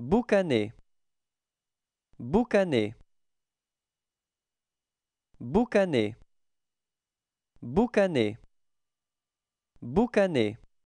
Boucané, boucané, boucané, boucané, boucané.